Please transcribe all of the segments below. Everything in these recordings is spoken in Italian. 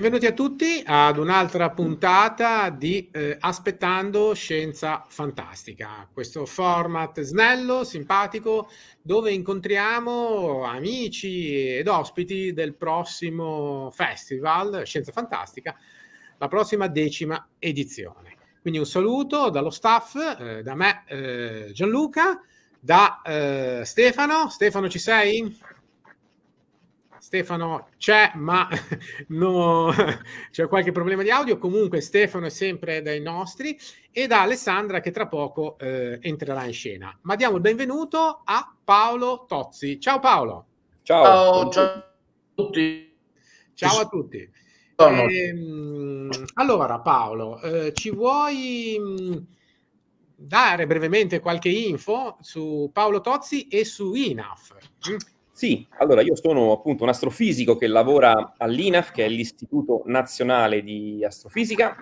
benvenuti a tutti ad un'altra puntata di eh, Aspettando Scienza Fantastica, questo format snello, simpatico, dove incontriamo amici ed ospiti del prossimo festival Scienza Fantastica, la prossima decima edizione. Quindi un saluto dallo staff, eh, da me eh, Gianluca, da eh, Stefano. Stefano ci sei? Stefano c'è, ma no, c'è qualche problema di audio. Comunque Stefano è sempre dai nostri e da Alessandra che tra poco eh, entrerà in scena. Ma diamo il benvenuto a Paolo Tozzi. Ciao Paolo. Ciao, ciao, a tutti. Ciao a tutti. Ehm, allora Paolo, eh, ci vuoi mm, dare brevemente qualche info su Paolo Tozzi e su INAF? Mm? Sì, allora io sono appunto un astrofisico che lavora all'INAF, che è l'Istituto Nazionale di Astrofisica,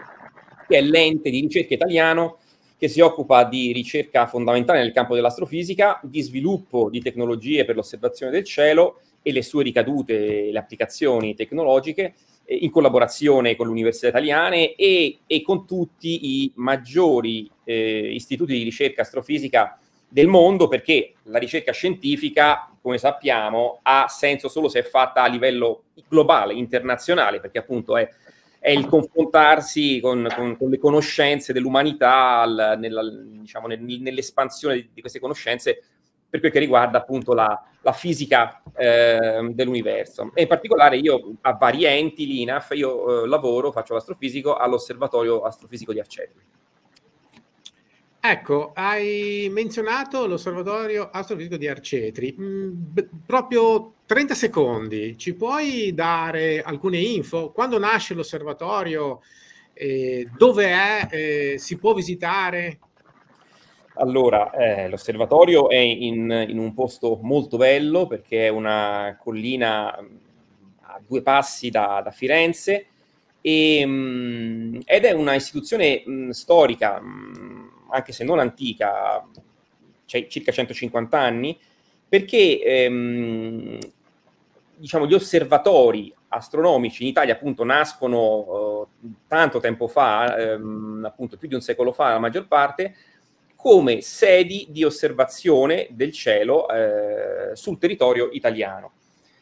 che è l'ente di ricerca italiano che si occupa di ricerca fondamentale nel campo dell'astrofisica, di sviluppo di tecnologie per l'osservazione del cielo e le sue ricadute, le applicazioni tecnologiche, eh, in collaborazione con le università italiane e, e, con tutti i maggiori eh, istituti di ricerca astrofisica del mondo perché la ricerca scientifica, come sappiamo, ha senso solo se è fatta a livello globale, internazionale, perché appunto è, è il confrontarsi con, con, con, le conoscenze dell'umanità al, nella, diciamo, nel, nell'espansione di, di, queste conoscenze per quel che riguarda appunto la, la fisica eh, dell'universo. E in particolare io a vari enti, l'INAF, io eh, lavoro, faccio l'astrofisico all'osservatorio astrofisico di Arcetri. Ecco, hai menzionato l'osservatorio astrofisico di Arcetri. Mm, proprio 30 secondi, ci puoi dare alcune info? Quando nasce l'osservatorio? Eh, dove è? Eh, si può visitare? Allora, eh, l'osservatorio è in, in, un posto molto bello perché è una collina mm, a due passi da, da Firenze e, mh, mm, ed è una istituzione mh, storica. Mh, anche se non antica, cioè circa 150 anni, perché ehm, diciamo, gli osservatori astronomici in Italia appunto nascono eh, tanto tempo fa, ehm, appunto più di un secolo fa la maggior parte, come sedi di osservazione del cielo eh, sul territorio italiano.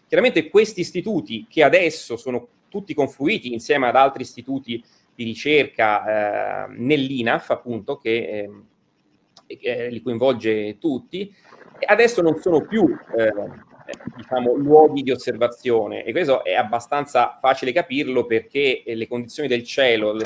Chiaramente questi istituti che adesso sono tutti confluiti insieme ad altri istituti di ricerca eh, nell'INAF, appunto, che, che ehm, eh, li coinvolge tutti, adesso non sono più eh, diciamo, luoghi di osservazione e questo è abbastanza facile capirlo perché eh, le condizioni del cielo, le,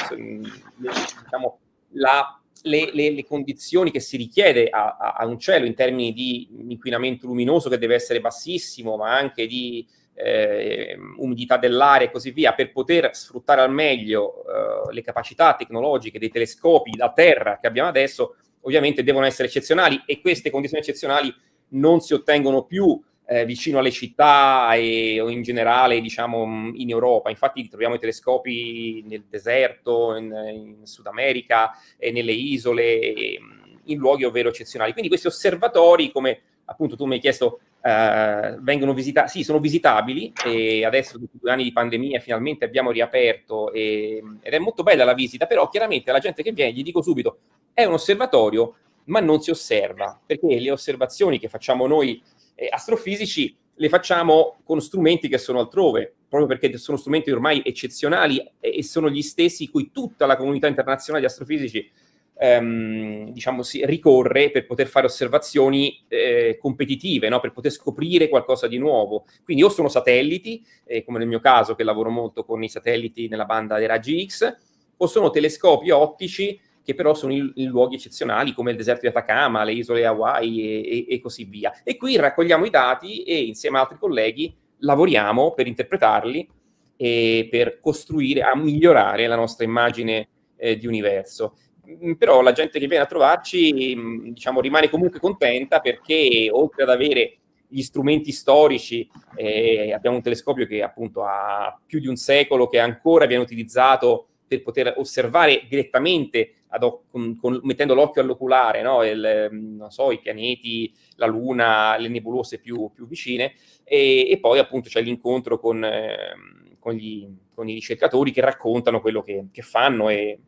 diciamo, la le, le, le, condizioni che si richiede a, a, un cielo in termini di inquinamento luminoso che deve essere bassissimo, ma anche di eh, umidità dell'aria e così via, per poter sfruttare al meglio eh, le capacità tecnologiche dei telescopi da terra che abbiamo adesso, ovviamente devono essere eccezionali e queste condizioni eccezionali non si ottengono più eh, vicino alle città e, o in generale diciamo in Europa. Infatti troviamo i telescopi nel deserto, in, in Sud America, e nelle isole, in luoghi ovvero eccezionali. Quindi questi osservatori come appunto tu mi hai chiesto, eh, vengono visitati, sì, sono visitabili e adesso dopo due anni di pandemia finalmente abbiamo riaperto e, ed è molto bella la visita, però chiaramente alla gente che viene gli dico subito, è un osservatorio ma non si osserva, perché le osservazioni che facciamo noi eh, astrofisici le facciamo con strumenti che sono altrove, proprio perché sono strumenti ormai eccezionali e sono gli stessi cui tutta la comunità internazionale di astrofisici ehm, diciamo, si ricorre per poter fare osservazioni eh, competitive, no? per poter scoprire qualcosa di nuovo. Quindi o sono satelliti, eh, come nel mio caso che lavoro molto con i satelliti nella banda dei raggi X, o sono telescopi ottici che però sono in, in luoghi eccezionali come il deserto di Atacama, le isole Hawaii e, e, e così via. E qui raccogliamo i dati e insieme ad altri colleghi lavoriamo per interpretarli e per costruire, a migliorare la nostra immagine eh, di universo. Mm, però la gente che viene a trovarci mm, diciamo, rimane comunque contenta perché oltre ad avere gli strumenti storici, eh, abbiamo un telescopio che appunto ha più di un secolo che ancora viene utilizzato per poter osservare direttamente, ad, con, con, mettendo l'occhio all'oculare, no? Il, mm, so, i pianeti, la Luna, le nebulose più, più vicine, e, e, poi appunto c'è l'incontro con, eh, con, gli, con, i ricercatori che raccontano quello che, che fanno e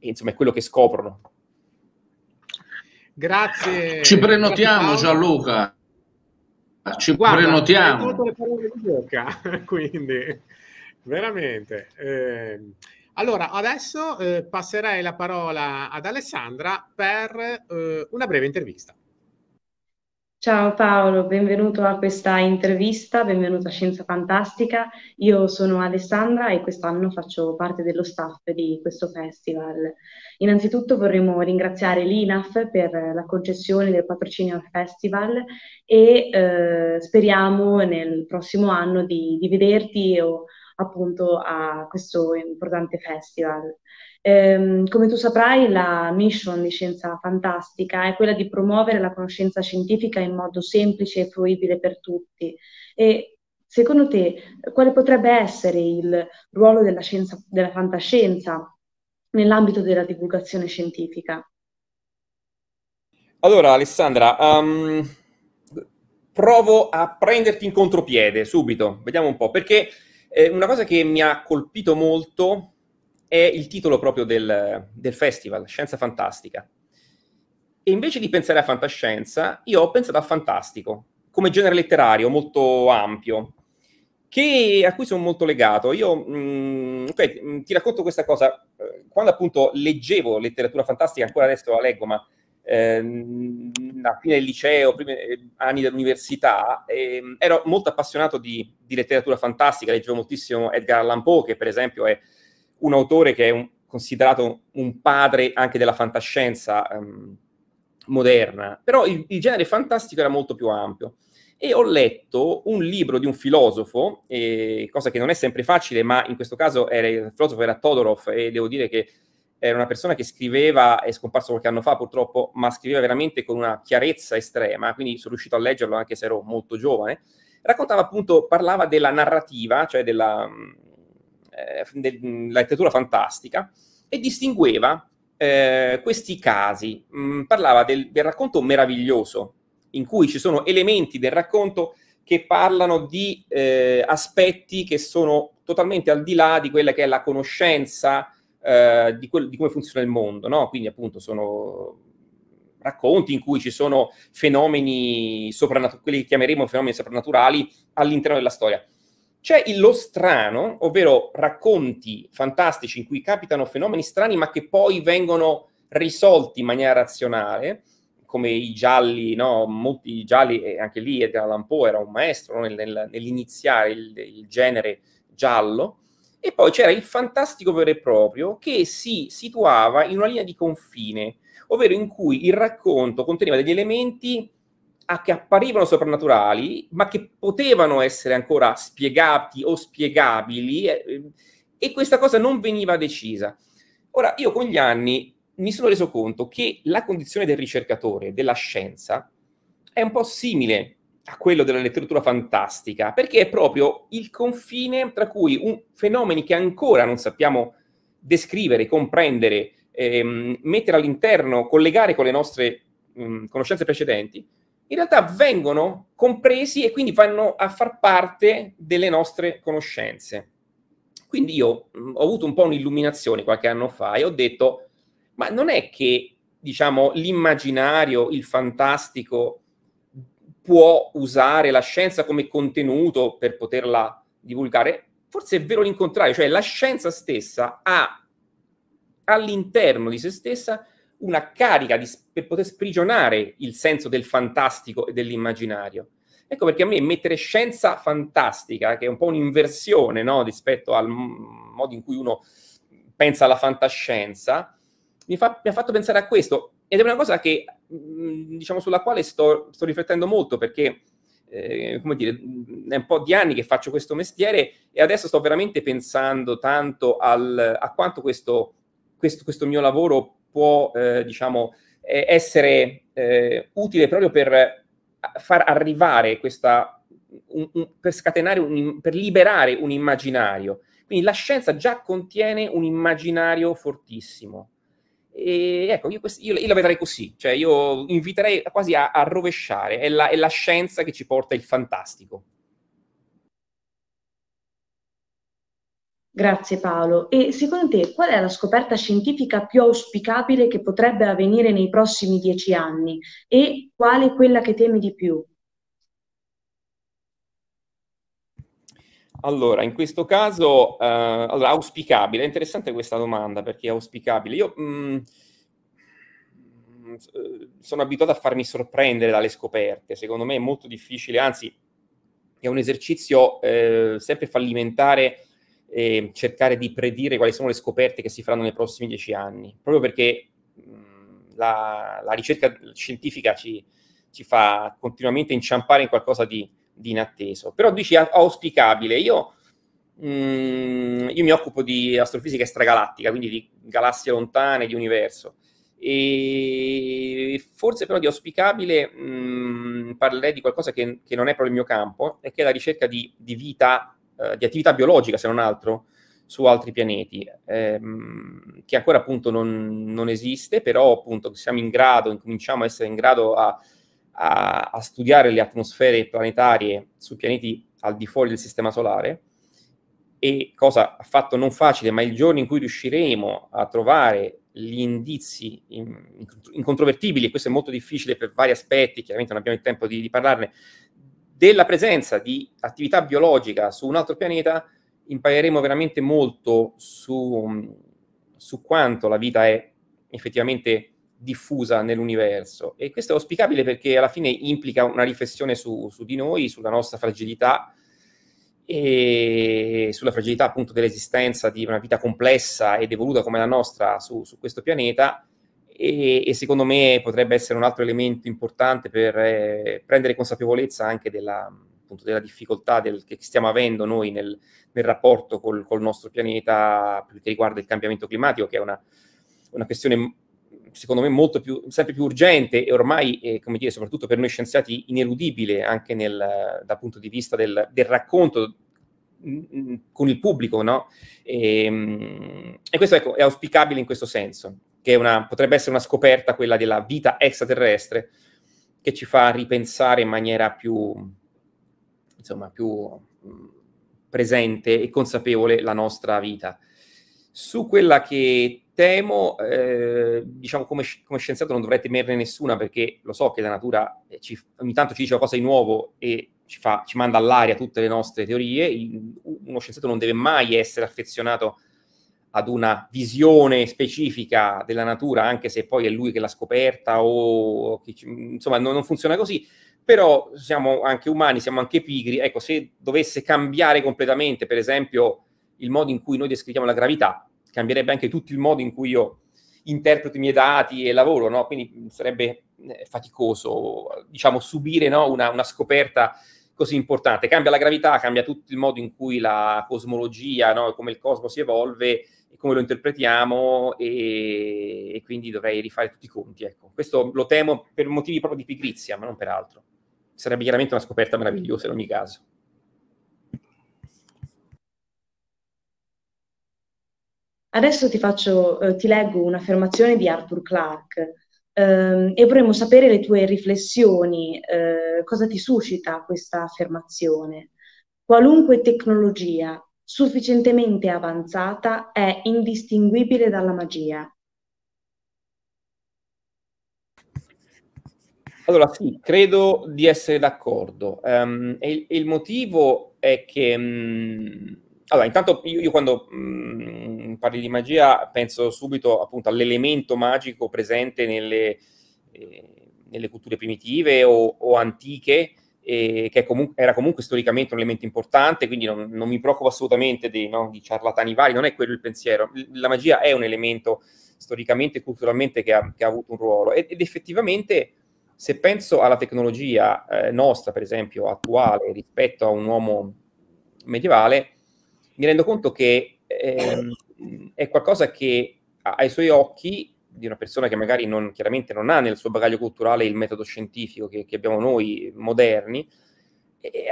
e, insomma è quello che scoprono. Grazie. Ci prenotiamo Grazie Gianluca. Ci Guarda, prenotiamo. Le parole di bocca, quindi veramente. Eh, allora, adesso eh, passerei la parola ad Alessandra per eh, una breve intervista. Ciao Paolo, benvenuto a questa intervista, benvenuto a Scienza Fantastica. Io sono Alessandra e quest'anno faccio parte dello staff di questo festival. Innanzitutto vorremmo ringraziare l'INAF per la concessione del patrocinio al festival e eh, speriamo nel prossimo anno di, di vederti o appunto a questo importante festival. Ehm, come tu saprai, la mission di Scienza Fantastica è quella di promuovere la conoscenza scientifica in modo semplice e fruibile per tutti. E secondo te, quale potrebbe essere il ruolo della, scienza, della fantascienza nell'ambito della divulgazione scientifica? Allora, Alessandra, um, provo a prenderti in contropiede subito, vediamo un po', perché eh, una cosa che mi ha colpito molto è il titolo proprio del, del festival, Scienza Fantastica. E invece di pensare a fantascienza, io ho pensato a fantastico, come genere letterario molto ampio, che, a cui sono molto legato. Io mh, mm, okay, mm, ti racconto questa cosa. Eh, quando appunto leggevo letteratura fantastica, ancora adesso la leggo, ma ehm, a fine del liceo, primi eh, anni dell'università, ehm, ero molto appassionato di, di, letteratura fantastica, leggevo moltissimo Edgar Allan Poe, che per esempio è un autore che è un, considerato un padre anche della fantascienza ehm, moderna, però il, il, genere fantastico era molto più ampio. E ho letto un libro di un filosofo, eh, cosa che non è sempre facile, ma in questo caso era, il filosofo era Todorov e devo dire che era una persona che scriveva, è scomparso qualche anno fa purtroppo, ma scriveva veramente con una chiarezza estrema, quindi sono riuscito a leggerlo anche se ero molto giovane. Raccontava appunto, parlava della narrativa, cioè della, eh, della letteratura fantastica, e distingueva eh, questi casi. Mm, parlava del, del racconto meraviglioso, in cui ci sono elementi del racconto che parlano di eh, aspetti che sono totalmente al di là di quella che è la conoscenza eh, di, quel, di, come funziona il mondo, no? Quindi appunto sono racconti in cui ci sono fenomeni soprannaturali, quelli che chiameremo fenomeni soprannaturali all'interno della storia. C'è il lo strano, ovvero racconti fantastici in cui capitano fenomeni strani ma che poi vengono risolti in maniera razionale, come i gialli, no? molti gialli, anche lì Edgar Allan Poe era un maestro no? Nel, nel, nell'iniziare il, il genere giallo, e poi c'era il fantastico vero e proprio che si situava in una linea di confine, ovvero in cui il racconto conteneva degli elementi che apparivano soprannaturali, ma che potevano essere ancora spiegati o spiegabili, eh, e questa cosa non veniva decisa. Ora, io con gli anni mi sono reso conto che la condizione del ricercatore, della scienza, è un po' simile a quello della letteratura fantastica, perché è proprio il confine tra cui fenomeni che ancora non sappiamo descrivere, comprendere, ehm, mettere all'interno, collegare con le nostre mh, mm, conoscenze precedenti, in realtà vengono compresi e quindi vanno a far parte delle nostre conoscenze. Quindi io mh, mm, ho avuto un po' un'illuminazione qualche anno fa e ho detto, ma non è che, diciamo, l'immaginario, il fantastico, può usare la scienza come contenuto per poterla divulgare, forse è vero l'incontrario, cioè la scienza stessa ha all'interno di se stessa una carica di, per poter sprigionare il senso del fantastico e dell'immaginario. Ecco perché a me mettere scienza fantastica, che è un po' un'inversione no, rispetto al modo in cui uno pensa alla fantascienza, mi, fa, mi ha fatto pensare a questo. Ed è una cosa che Mm, diciamo, sulla quale sto, sto riflettendo molto perché eh, come dire, è un po' di anni che faccio questo mestiere e adesso sto veramente pensando tanto al, a quanto questo, questo, questo, mio lavoro può, eh, diciamo, eh, essere utile proprio per far arrivare questa, un, un, per scatenare, un, per liberare un immaginario. Quindi la scienza già contiene un immaginario fortissimo e ecco, io, quest- io, io, la vedrei così, cioè io inviterei quasi a, a rovesciare, è la, è la, scienza che ci porta il fantastico. Grazie Paolo. E secondo te qual è la scoperta scientifica più auspicabile che potrebbe avvenire nei prossimi dieci anni e quale quella che temi di più? Allora, in questo caso, eh, allora, auspicabile, è interessante questa domanda perché è auspicabile. Io mh, mm, eh, sono abituato a farmi sorprendere dalle scoperte, secondo me è molto difficile, anzi è un esercizio eh, sempre fallimentare eh, cercare di predire quali sono le scoperte che si faranno nei prossimi dieci anni, proprio perché mh, mm, la, la, ricerca scientifica ci, ci fa continuamente inciampare in qualcosa di di inatteso. Però dici auspicabile, io, mh, mm, io mi occupo di astrofisica extragalattica, quindi di galassie lontane, di universo. E forse però di auspicabile mm, parlerei di qualcosa che, che, non è proprio il mio campo, e che è la ricerca di, di vita, eh, di attività biologica se non altro, su altri pianeti, ehm, che ancora appunto non, non, esiste, però appunto siamo in grado, cominciamo a essere in grado a, a, a studiare le atmosfere planetarie su pianeti al di fuori del sistema solare e cosa affatto non facile, ma il giorno in cui riusciremo a trovare gli indizi incontrovertibili, e questo è molto difficile per vari aspetti, chiaramente non abbiamo il tempo di, di parlarne, della presenza di attività biologica su un altro pianeta, impareremo veramente molto su, su quanto la vita è effettivamente diffusa nell'universo e questo è auspicabile perché alla fine implica una riflessione su, su di noi, sulla nostra fragilità e sulla fragilità appunto dell'esistenza di una vita complessa ed evoluta come la nostra su, su questo pianeta e, e, secondo me potrebbe essere un altro elemento importante per eh, prendere consapevolezza anche della, appunto, della difficoltà del, che stiamo avendo noi nel, nel rapporto col, col, nostro pianeta che riguarda il cambiamento climatico, che è una, una questione secondo me molto più, sempre più urgente e ormai, eh, come dire, soprattutto per noi scienziati, ineludibile anche nel, dal punto di vista del, del racconto con il pubblico, no? E, ehm, e questo ecco, è auspicabile in questo senso, che una, potrebbe essere una scoperta quella della vita extraterrestre che ci fa ripensare in maniera più, insomma, più mm, presente e consapevole la nostra vita. Su quella che temo, eh, diciamo, come, come, scienziato non dovrei temerne nessuna perché lo so che la natura eh, ci, ogni tanto ci dice qualcosa di nuovo e ci, fa, ci, manda all'aria tutte le nostre teorie. Il, uno scienziato non deve mai essere affezionato ad una visione specifica della natura, anche se poi è lui che l'ha scoperta o chi, insomma non, non funziona così però siamo anche umani, siamo anche pigri. Ecco, se dovesse cambiare completamente, per esempio, il modo in cui noi descriviamo la gravità, cambierebbe anche tutto il modo in cui io interpreto i miei dati e lavoro, no? quindi sarebbe eh, faticoso, diciamo, subire no? una, una, scoperta così importante. Cambia la gravità, cambia tutto il modo in cui la cosmologia, no? come il cosmo si evolve, come lo interpretiamo e, e, quindi dovrei rifare tutti i conti. Ecco. Questo lo temo per motivi proprio di pigrizia, ma non per altro. Sarebbe chiaramente una scoperta meravigliosa in ogni caso. Adesso ti, faccio, eh, ti leggo un'affermazione di Arthur Clarke ehm, e vorremmo sapere le tue riflessioni, eh, cosa ti suscita questa affermazione. Qualunque tecnologia sufficientemente avanzata è indistinguibile dalla magia. Allora sì, credo di essere d'accordo. Um, il, il, motivo è che... Um, allora, intanto io, io quando... Um, parli di magia, penso subito appunto all'elemento magico presente nelle, eh, nelle culture primitive o, o antiche, eh, che comunque, era comunque storicamente un elemento importante, quindi non, non mi preoccupo assolutamente di, no, di, ciarlatani vari, non è quello il pensiero. La magia è un elemento storicamente e culturalmente che ha, che ha avuto un ruolo ed, ed, effettivamente se penso alla tecnologia eh, nostra, per esempio, attuale rispetto a un uomo medievale, mi rendo conto che eh, è qualcosa che ai suoi occhi di una persona che magari non, chiaramente non ha nel suo bagaglio culturale il metodo scientifico che, che abbiamo noi moderni,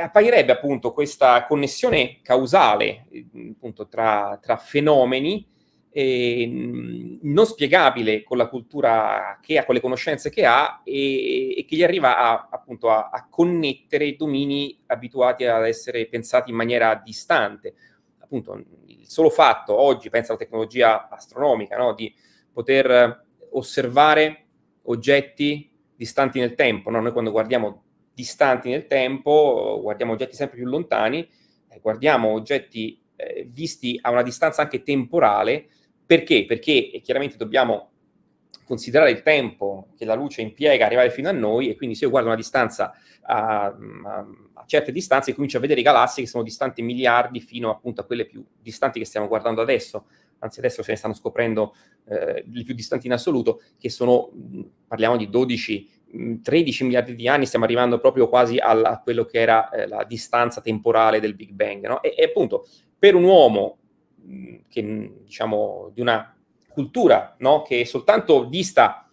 apparirebbe appunto questa connessione causale appunto, tra, tra fenomeni eh, non spiegabile con la cultura che ha, con le conoscenze che ha e, e che gli arriva a, appunto a, a connettere domini abituati ad essere pensati in maniera distante appunto il solo fatto oggi, pensa alla tecnologia astronomica, no? di poter eh, osservare oggetti distanti nel tempo, no? noi quando guardiamo distanti nel tempo, guardiamo oggetti sempre più lontani, eh, guardiamo oggetti eh, visti a una distanza anche temporale, perché? Perché chiaramente dobbiamo considerare il tempo che la luce impiega arrivare fino a noi e quindi se io guardo una distanza a, a certe distanze comincio a vedere galassie che sono distanti miliardi fino appunto a quelle più distanti che stiamo guardando adesso anzi adesso se ne stanno scoprendo eh, le più distanti in assoluto, che sono, parliamo di 12, 13 miliardi di anni, stiamo arrivando proprio quasi alla, a quello che era eh, la distanza temporale del Big Bang. No? E, e, appunto, per un uomo che, diciamo, di una cultura no? che soltanto dista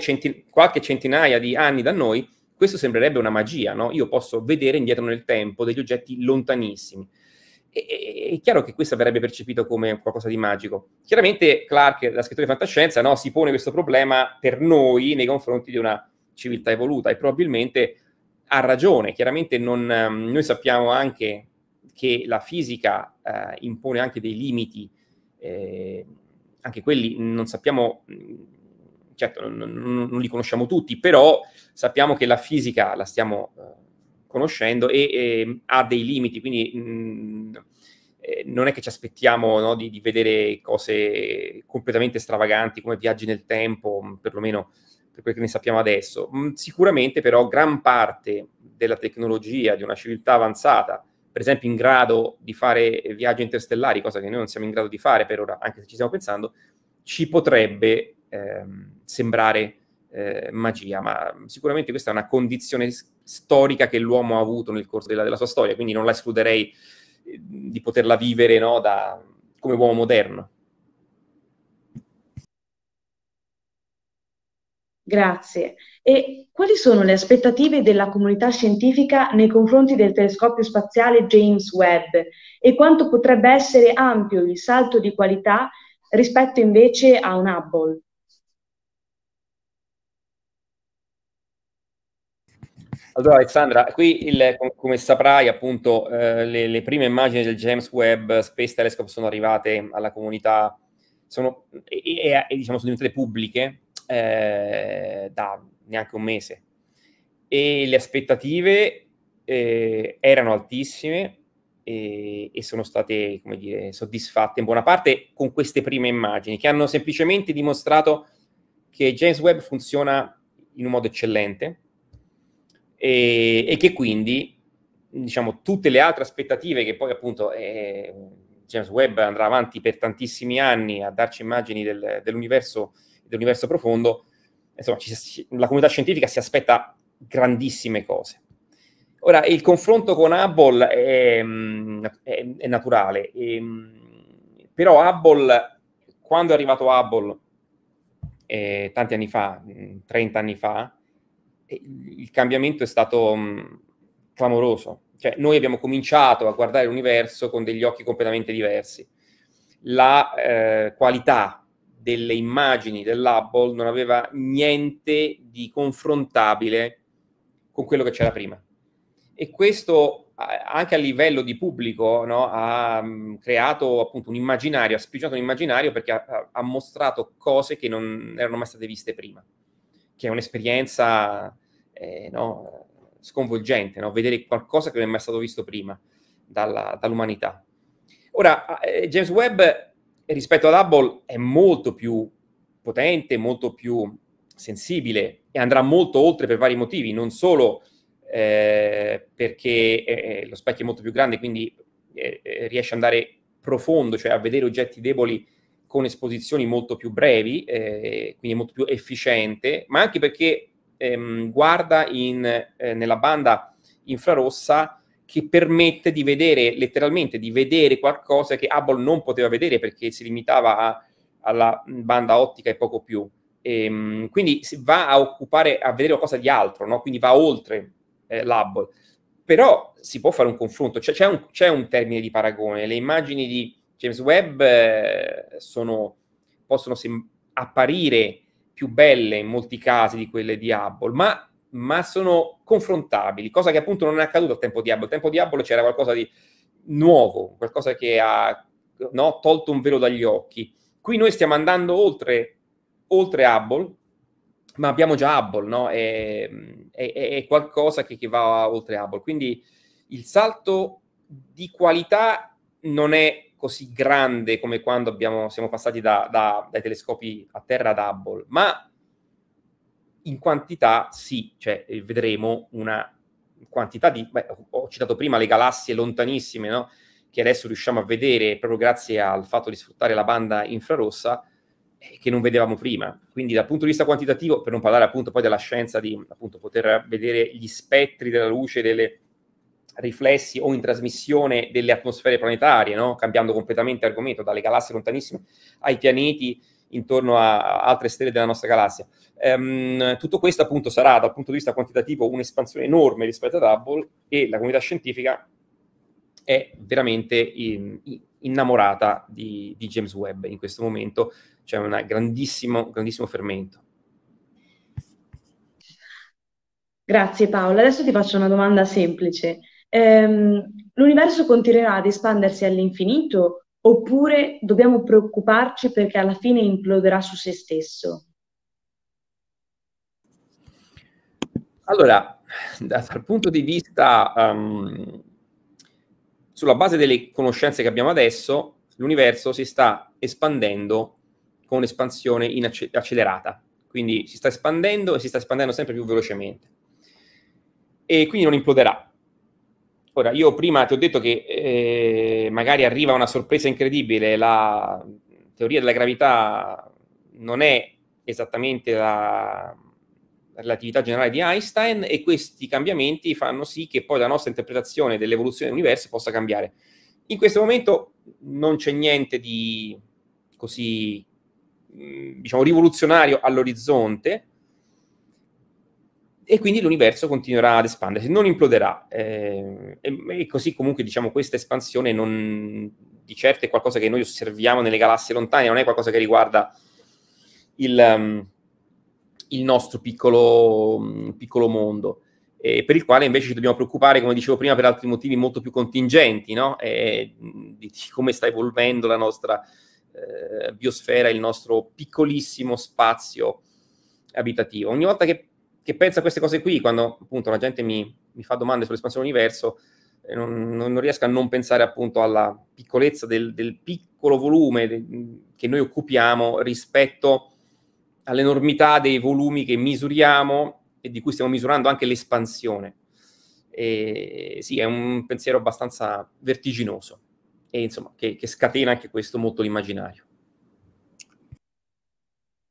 centina, qualche centinaia di anni da noi, questo sembrerebbe una magia, no? io posso vedere indietro nel tempo degli oggetti lontanissimi. E, e, è chiaro che questo verrebbe percepito come qualcosa di magico. Chiaramente Clark, la scrittura di fantascienza, no, si pone questo problema per noi nei confronti di una civiltà evoluta e probabilmente ha ragione. Chiaramente non, ehm, noi sappiamo anche che la fisica eh, impone anche dei limiti eh, anche quelli non sappiamo, certo non, non, non, li conosciamo tutti, però sappiamo che la fisica la stiamo eh, conoscendo e, e, ehm, ha dei limiti, quindi mh, mm, eh, non è che ci aspettiamo no, di, di, vedere cose completamente stravaganti come viaggi nel tempo, mm, perlomeno per quel che ne sappiamo adesso. Mm, sicuramente però gran parte della tecnologia di una civiltà avanzata, per esempio in grado di fare viaggi interstellari, cosa che noi non siamo in grado di fare per ora, anche se ci stiamo pensando, ci potrebbe ehm, sembrare eh, magia, ma sicuramente questa è una condizione storica che l'uomo ha avuto nel corso della, della sua storia, quindi non la escluderei eh, di poterla vivere no, da, come uomo moderno. Grazie. E quali sono le aspettative della comunità scientifica nei confronti del telescopio spaziale James Webb e quanto potrebbe essere ampio il salto di qualità rispetto invece a un Hubble? Allora Alessandra, qui il, come saprai appunto eh, le, le, prime immagini del James Webb Space Telescope sono arrivate alla comunità sono, e, e, e diciamo, sono diventate pubbliche eh, da neanche un mese e le aspettative eh, erano altissime e, e, sono state, come dire, soddisfatte in buona parte con queste prime immagini che hanno semplicemente dimostrato che James Webb funziona in un modo eccellente e, e che quindi diciamo tutte le altre aspettative che poi appunto eh, James Webb andrà avanti per tantissimi anni a darci immagini del, dell'universo dell'universo profondo, insomma, ci, la comunità scientifica si aspetta grandissime cose. Ora, il confronto con Hubble è, è, è naturale, è, ehm, però Hubble, quando è arrivato Hubble, eh, tanti anni fa, 30 mm, anni fa, eh, il cambiamento è stato mh, mm, clamoroso. Cioè, noi abbiamo cominciato a guardare l'universo con degli occhi completamente diversi. La eh, qualità delle immagini dell'Hubble non aveva niente di confrontabile con quello che c'era prima. E questo anche a livello di pubblico no, ha mm, creato appunto un immaginario, ha spigionato un immaginario perché ha, ha, mostrato cose che non erano mai state viste prima, che è un'esperienza eh, no, sconvolgente, no? vedere qualcosa che non è mai stato visto prima dalla, dall'umanità. Ora, eh, James Webb rispetto ad Hubble è molto più potente, molto più sensibile e andrà molto oltre per vari motivi, non solo eh, perché eh, eh lo specchio è molto più grande, quindi eh, eh, riesce ad andare profondo, cioè a vedere oggetti deboli con esposizioni molto più brevi, eh, quindi molto più efficiente, ma anche perché ehm, guarda in, nella banda infrarossa che permette di vedere letteralmente di vedere qualcosa che Hubble non poteva vedere perché si limitava a, alla banda ottica e poco più. E, ehm, quindi va a occupare, a vedere qualcosa di altro, no? quindi va oltre eh, l'Hubble. Però si può fare un confronto, cioè, c'è, un, c'è, un, termine di paragone. Le immagini di James Webb eh, sono, possono sem- apparire più belle in molti casi di quelle di Hubble, ma ma sono confrontabili, cosa che appunto non è accaduta al tempo Diablo. Al tempo Diablo c'era qualcosa di nuovo, qualcosa che ha no, tolto un velo dagli occhi. Qui noi stiamo andando oltre, oltre Hubble, ma abbiamo già Hubble, no? è, è, è, qualcosa che, che va oltre Hubble. Quindi il salto di qualità non è così grande come quando abbiamo, siamo passati da, da, dai telescopi a terra ad Hubble, ma in quantità sì, cioè, eh, vedremo una quantità di... Beh, ho citato prima le galassie lontanissime, no? che adesso riusciamo a vedere proprio grazie al fatto di sfruttare la banda infrarossa eh, che non vedevamo prima. Quindi dal punto di vista quantitativo, per non parlare appunto poi della scienza di appunto, poter vedere gli spettri della luce, delle riflessi o in trasmissione delle atmosfere planetarie, no? cambiando completamente argomento, dalle galassie lontanissime ai pianeti intorno a altre stelle della nostra galassia. Ehm, tutto questo appunto sarà dal punto di vista quantitativo un'espansione enorme rispetto ad Hubble e la comunità scientifica è veramente in, in, innamorata di, di, James Webb in questo momento, c'è un grandissimo, grandissimo fermento. Grazie Paolo. Adesso ti faccio una domanda semplice. Ehm, l'universo continuerà ad espandersi all'infinito oppure dobbiamo preoccuparci perché alla fine imploderà su se stesso? Allora, dal punto di vista, um, sulla base delle conoscenze che abbiamo adesso, l'universo si sta espandendo con un'espansione ac- accelerata, quindi si sta espandendo e si sta espandendo sempre più velocemente e quindi non imploderà. Ora, io prima ti ho detto che eh, magari arriva una sorpresa incredibile, la teoria della gravità non è esattamente la, relatività generale di Einstein e questi cambiamenti fanno sì che poi la nostra interpretazione dell'evoluzione dell'universo possa cambiare. In questo momento non c'è niente di così, mm, diciamo, rivoluzionario all'orizzonte e quindi l'universo continuerà ad espandersi, non imploderà. Eh, e, e, così comunque, diciamo, questa espansione non, di certo è qualcosa che noi osserviamo nelle galassie lontane, non è qualcosa che riguarda il... Um, il nostro piccolo, piccolo mondo, e per il quale invece ci dobbiamo preoccupare, come dicevo prima, per altri motivi molto più contingenti, no? eh, di, come sta evolvendo la nostra eh, biosfera, il nostro piccolissimo spazio abitativo. Ogni volta che, che, penso a queste cose qui, quando appunto la gente mi, mi fa domande sull'espansione dell'universo, eh, non, non, riesco a non pensare appunto alla piccolezza del, del piccolo volume de, che noi occupiamo rispetto a all'enormità dei volumi che misuriamo e di cui stiamo misurando anche l'espansione. E, sì, è un pensiero abbastanza vertiginoso e insomma che, che scatena anche questo molto l'immaginario.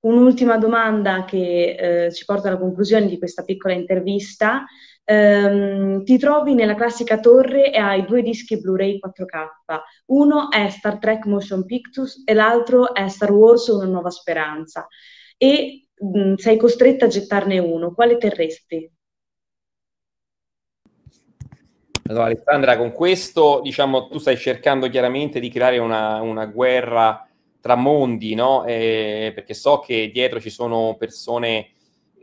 Un'ultima domanda che eh, ci porta alla conclusione di questa piccola intervista. Um, ti trovi nella classica torre e hai due dischi Blu-ray 4K. Uno è Star Trek Motion Pictures e l'altro è Star Wars Una Nuova Speranza e mh, mm, sei costretta a gettarne uno, quale terresti? Allora Alessandra, con questo diciamo tu stai cercando chiaramente di creare una, una guerra tra mondi, no? Eh, perché so che dietro ci sono persone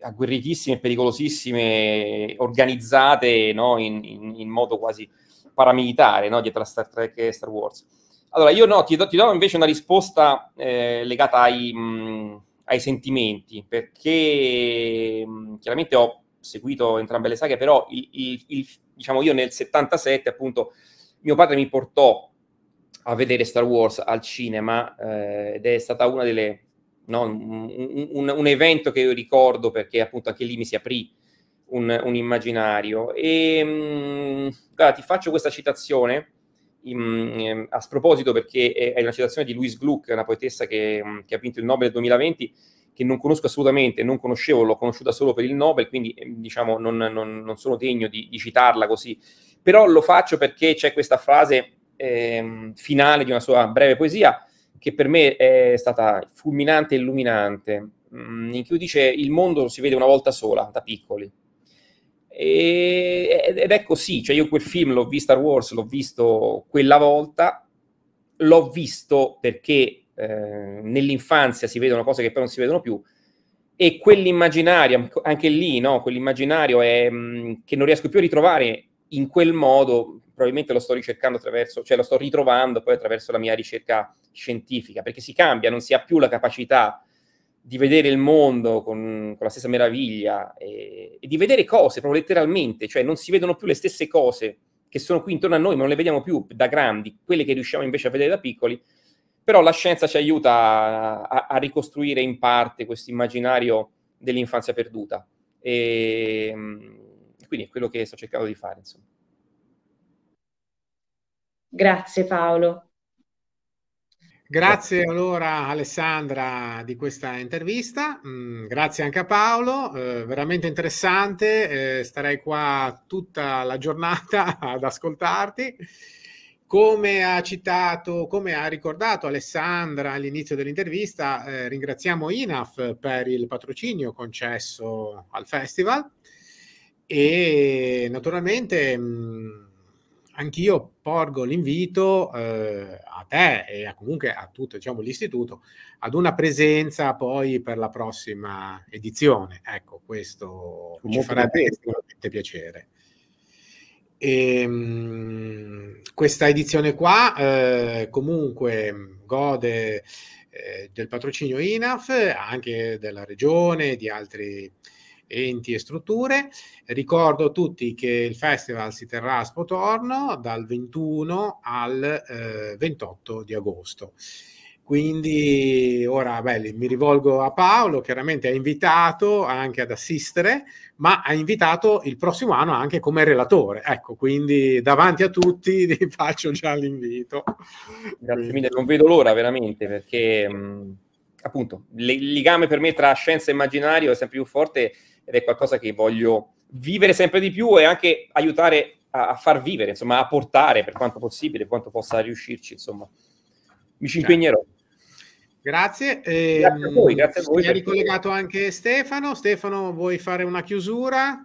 agguerritissime, pericolosissime, organizzate no? in, in, in, modo quasi paramilitare no? dietro a Star Trek e Star Wars. Allora, io no, ti do, ti do invece una risposta eh, legata ai, mh, mm, ai sentimenti, perché mm, chiaramente ho seguito entrambe le saghe, però il, il, il, diciamo io nel 77 appunto mio padre mi portò a vedere Star Wars al cinema eh, ed è stata una delle, no, un, un, un, evento che io ricordo perché appunto anche lì mi si aprì un, un immaginario. E mh, mm, guarda, ti faccio questa citazione Ehm, a sproposito perché è, una citazione di Louise Gluck, una poetessa che, mm, che ha vinto il Nobel 2020, che non conosco assolutamente, non conoscevo, l'ho conosciuta solo per il Nobel, quindi ehm, diciamo non, non, non sono degno di, di, citarla così, però lo faccio perché c'è questa frase eh, finale di una sua breve poesia che per me è stata fulminante e illuminante, mm, in cui dice il mondo si vede una volta sola, da piccoli, e, ed è così, cioè io quel film l'ho visto Star Wars, l'ho visto quella volta, l'ho visto perché eh, nell'infanzia si vedono cose che poi non si vedono più e quell'immaginario, anche lì, no? quell'immaginario è, mh, mm, che non riesco più a ritrovare in quel modo, probabilmente lo sto ricercando attraverso, cioè lo sto ritrovando poi attraverso la mia ricerca scientifica, perché si cambia, non si ha più la capacità di vedere il mondo con, con la stessa meraviglia e, e, di vedere cose proprio letteralmente, cioè non si vedono più le stesse cose che sono qui intorno a noi, ma non le vediamo più da grandi, quelle che riusciamo invece a vedere da piccoli. Però la scienza ci aiuta a, a ricostruire in parte questo immaginario dell'infanzia perduta. E, quindi è quello che sto cercando di fare. Insomma. Grazie Paolo. Grazie allora Alessandra di questa intervista, mm, grazie anche a Paolo, eh, veramente interessante, eh, starei qua tutta la giornata ad ascoltarti. Come ha citato, come ha ricordato Alessandra all'inizio dell'intervista, eh, ringraziamo INAF per il patrocinio concesso al festival e naturalmente mh, mm, anch'io porgo l'invito eh, a te e a, comunque a tutto diciamo, l'istituto ad una presenza poi per la prossima edizione. Ecco, questo Molto ci farebbe estremamente piacere. E, mh, ehm, questa edizione qua eh, comunque gode eh, del patrocinio INAF, anche della regione, di altri enti e strutture. Ricordo a tutti che il festival si terrà a Spotorno dal 21 al eh, 28 di agosto. Quindi ora beh, mi rivolgo a Paolo, chiaramente è invitato anche ad assistere, ma ha invitato il prossimo anno anche come relatore. Ecco, quindi davanti a tutti vi faccio già l'invito. Grazie mille, non vedo l'ora veramente perché... Mh appunto, il legame per me tra scienza e immaginario è sempre più forte ed è qualcosa che voglio vivere sempre di più e anche aiutare a, a far vivere, insomma, a portare per quanto possibile, quanto possa riuscirci, insomma. Mi ci certo. impegnerò. Grazie. grazie a voi, ehm, grazie a voi. Mi ha ricollegato anche Stefano. Stefano, vuoi fare una chiusura?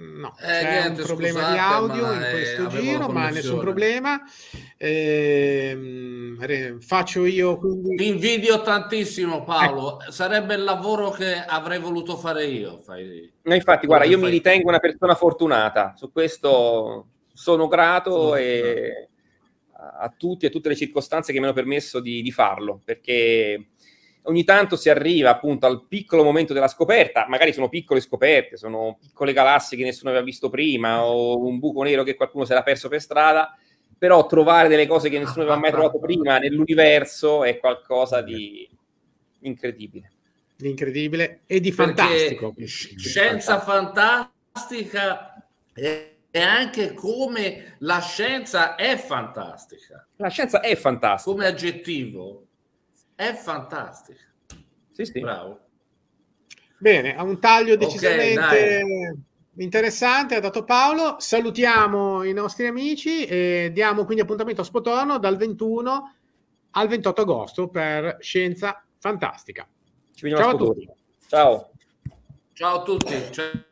No, eh, c'è niente, un problema scusate, di audio in eh, questo giro, ma nessun problema. Eh, faccio io quindi... Ti invidio tantissimo Paolo, ecco. sarebbe il lavoro che avrei voluto fare io. Fai... No, infatti, guarda, io mi ritengo una persona fortunata, su questo sono grato sì, e... a tutti e a tutte le circostanze che mi hanno permesso di, di farlo, perché ogni tanto si arriva appunto al piccolo momento della scoperta, magari sono piccole scoperte, sono piccole galassie che nessuno aveva visto prima o un buco nero che qualcuno si era perso per strada, però trovare delle cose che nessuno aveva mai ah, ah, ah. trovato prima nell'universo è qualcosa di incredibile. Di incredibile e di fantastico. Perché scienza fantastica è e anche come la scienza è fantastica. La scienza è fantastica. Come aggettivo è fantastico. Sì, sì. Bravo. Bene, ha un taglio decisamente okay, interessante, ha dato Paolo. Salutiamo i nostri amici e diamo quindi appuntamento a Spotorno dal 21 al 28 agosto per Scienza Fantastica. Ciao a, a tutti. Ciao. Ciao a tutti. Ciao.